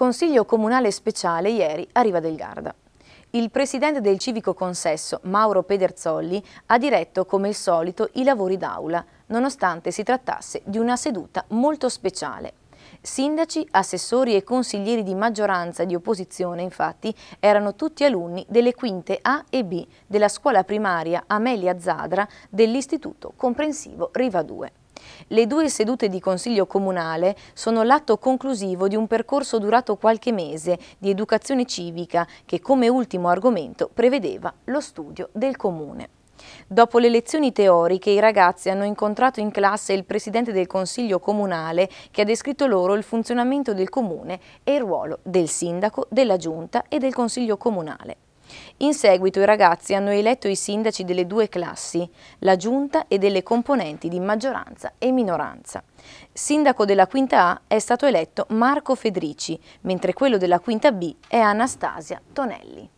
Consiglio Comunale Speciale ieri a Riva del Garda. Il presidente del Civico Consesso, Mauro Pederzolli, ha diretto come al solito i lavori d'aula, nonostante si trattasse di una seduta molto speciale. Sindaci, assessori e consiglieri di maggioranza di opposizione, infatti, erano tutti alunni delle quinte A e B della scuola primaria Amelia Zadra dell'Istituto Comprensivo Riva 2. Le due sedute di Consiglio Comunale sono l'atto conclusivo di un percorso durato qualche mese di educazione civica che come ultimo argomento prevedeva lo studio del Comune. Dopo le lezioni teoriche i ragazzi hanno incontrato in classe il Presidente del Consiglio Comunale che ha descritto loro il funzionamento del Comune e il ruolo del Sindaco, della Giunta e del Consiglio Comunale. In seguito i ragazzi hanno eletto i sindaci delle due classi, la giunta e delle componenti di maggioranza e minoranza. Sindaco della quinta A è stato eletto Marco Federici, mentre quello della quinta B è Anastasia Tonelli.